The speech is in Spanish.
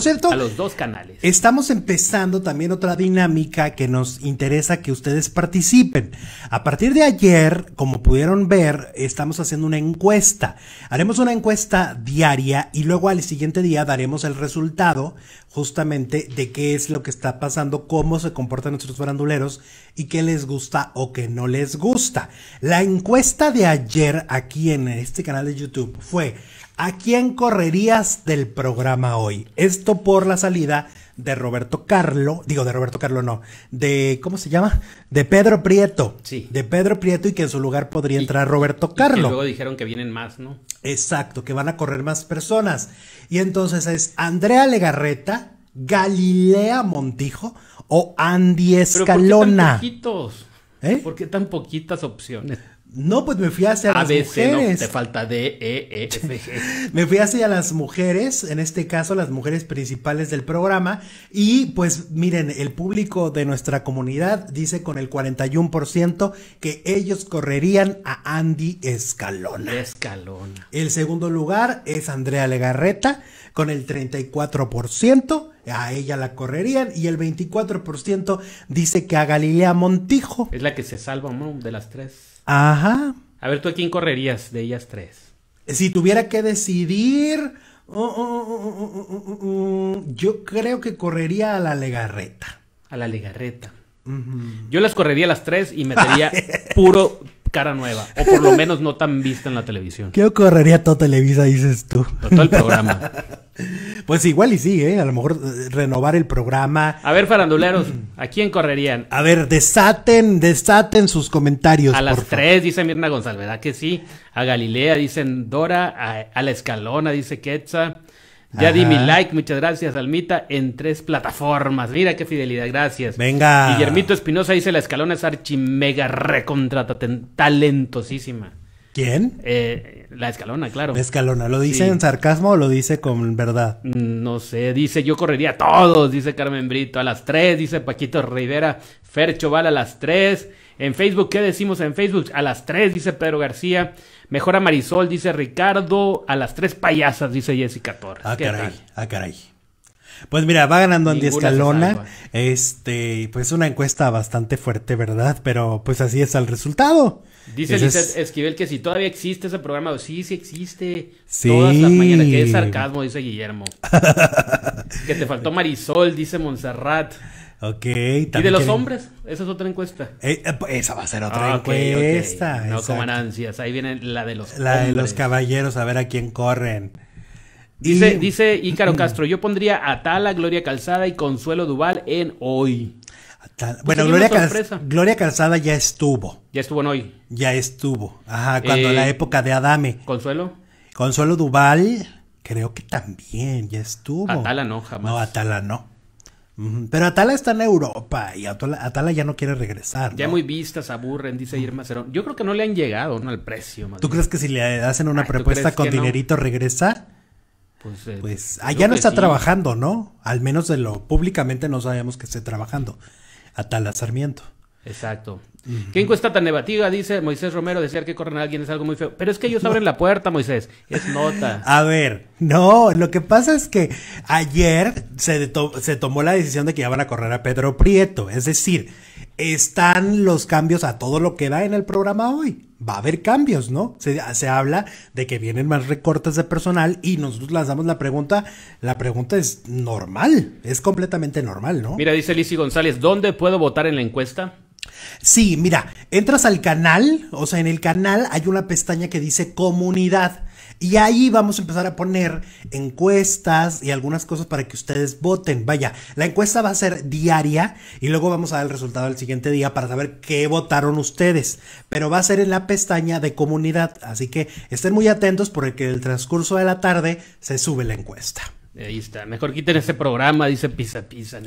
cierto, a los dos canales. Estamos empezando también otra dinámica que nos interesa que ustedes participen. A partir de ayer, como pudieron ver, estamos haciendo una encuesta. Haremos una encuesta diaria y luego al siguiente día daremos el resultado justamente de qué es lo que está pasando, cómo se comportan nuestros faranduleros y qué les gusta o qué no les gusta. La encuesta de ayer aquí en este canal de YouTube fue ¿a quién correrías del programa hoy? por la salida de Roberto Carlo, digo de Roberto Carlo no, de ¿cómo se llama? De Pedro Prieto. Sí. De Pedro Prieto y que en su lugar podría entrar Roberto Carlo. Y luego dijeron que vienen más, ¿no? Exacto, que van a correr más personas. Y entonces es Andrea Legarreta, Galilea Montijo o Andy Escalona. por qué tan poquitos? ¿Eh? ¿Por qué tan poquitas opciones? No, pues me fui hacia a las mujeres. te falta D, e, e, G. me fui hacia las mujeres, en este caso las mujeres principales del programa. Y pues miren, el público de nuestra comunidad dice con el 41% que ellos correrían a Andy Escalona. Escalona. El segundo lugar es Andrea Legarreta con el 34% a ella la correrían y el 24% dice que a Galilea Montijo. Es la que se salva, De las tres. Ajá. A ver, ¿tú a quién correrías de ellas tres? Si tuviera que decidir, uh, uh, uh, yo creo que correría a la Legarreta. A la Legarreta. Yo las correría a las tres y metería puro cara nueva, o por lo menos no tan vista en la televisión. Yo correría toda Televisa, dices tú. todo el programa. Pues igual y sigue, ¿eh? a lo mejor eh, renovar el programa. A ver, faranduleros, ¿a quién correrían? A ver, desaten, desaten sus comentarios. A las tres, dice Mirna González, ¿verdad que sí? A Galilea, dicen Dora, a, la Escalona, dice Quetza. Ya di mi like, muchas gracias, Almita, en tres plataformas. Mira qué fidelidad, gracias. Venga. Guillermito Espinosa dice la escalona es mega recontrata talentosísima. ¿Quién? Eh, la escalona, claro. La escalona. ¿Lo dice en sarcasmo o lo dice con verdad? Mm, no sé, dice yo correría a todos, dice Carmen Brito, a las tres dice Paquito Rivera, Fer Choval a las tres En Facebook, ¿qué decimos en Facebook? A las tres dice Pedro García. Mejor a Marisol, dice Ricardo. A las tres payasas, dice Jessica Torres. A ah, caray, A ah, caray. Pues mira, va ganando Andy Escalona. Este, pues una encuesta bastante fuerte, ¿verdad? Pero pues así es el resultado. Dice es, Esquivel que si todavía existe ese programa, pues sí, sí existe. Sí. Todas las mañanas, que es sarcasmo, dice Guillermo. que te faltó Marisol, dice Monserrat Ok, ¿Y de los hombres? Esa es otra encuesta. Eh, eh, pues, esa va a ser otra ah, encuesta. No coman ansias, ahí viene la de los La de los caballeros, a ver a quién corren. Dice, dice Ícaro Castro, yo pondría Atala, Gloria Calzada y Consuelo Duval en hoy. Bueno, pues, Gloria, Calzada ya estuvo. Ya estuvo en hoy. Ya estuvo. Ajá, cuando la eh, época de Adame. Consuelo. Consuelo Duval, creo que también ya estuvo. Atala no, jamás. No, Atala no. Pero Atala está en Europa y Atala, ya no quiere regresar. Ya muy vistas, aburren, dice Irma Cerón. Yo creo que no le han llegado, Al precio. ¿Tú crees que si le hacen una propuesta con dinerito regresa? Pues, eh, pues allá ah, no está trabajando, ¿no? Al menos de lo públicamente no sabemos que esté trabajando. a tal Sarmiento. Exacto. Qué encuesta tan negativa, dice Moisés Romero, decir que corren a alguien es algo muy feo. Pero es que ellos abren la puerta, Moisés. Es nota. A ver, no, lo que pasa es que ayer se, se tomó la decisión de que ya van a correr a Pedro Prieto. Es decir, están los cambios a todo lo que da en el programa hoy va a haber cambios, ¿no? Se, habla de que vienen más recortes de personal y nosotros lanzamos la pregunta. La pregunta es normal, es completamente normal, ¿no? Mira, dice Lizzy González, ¿dónde puedo votar en la encuesta? Sí, mira, entras al canal, o sea, en el canal hay una pestaña que dice comunidad. Y ahí vamos a empezar a poner encuestas y algunas cosas para que ustedes voten. Vaya, la encuesta va a ser diaria y luego vamos a dar el resultado el siguiente día para saber qué votaron ustedes. Pero va a ser en la pestaña de comunidad, así que estén muy atentos porque en el transcurso de la tarde se sube la encuesta. Ahí está, mejor quiten ese programa, dice Pisa Pisa.